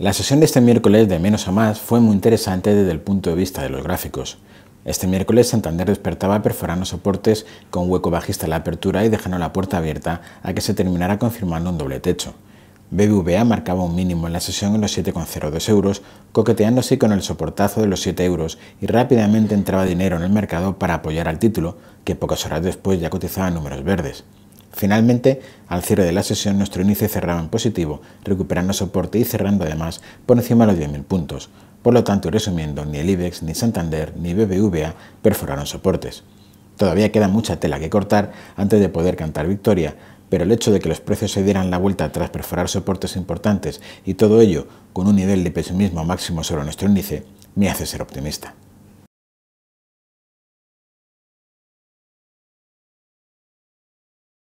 La sesión de este miércoles de menos a más fue muy interesante desde el punto de vista de los gráficos. Este miércoles Santander despertaba perforando soportes con hueco bajista en la apertura y dejando la puerta abierta a que se terminara confirmando un doble techo. BBVA marcaba un mínimo en la sesión en los 7,02 euros, coqueteándose con el soportazo de los 7 euros y rápidamente entraba dinero en el mercado para apoyar al título, que pocas horas después ya cotizaba números verdes. Finalmente, al cierre de la sesión, nuestro índice cerraba en positivo, recuperando soporte y cerrando además por encima de los 10.000 puntos. Por lo tanto, resumiendo, ni el IBEX, ni Santander, ni BBVA perforaron soportes. Todavía queda mucha tela que cortar antes de poder cantar victoria, pero el hecho de que los precios se dieran la vuelta tras perforar soportes importantes y todo ello con un nivel de pesimismo máximo sobre nuestro índice me hace ser optimista.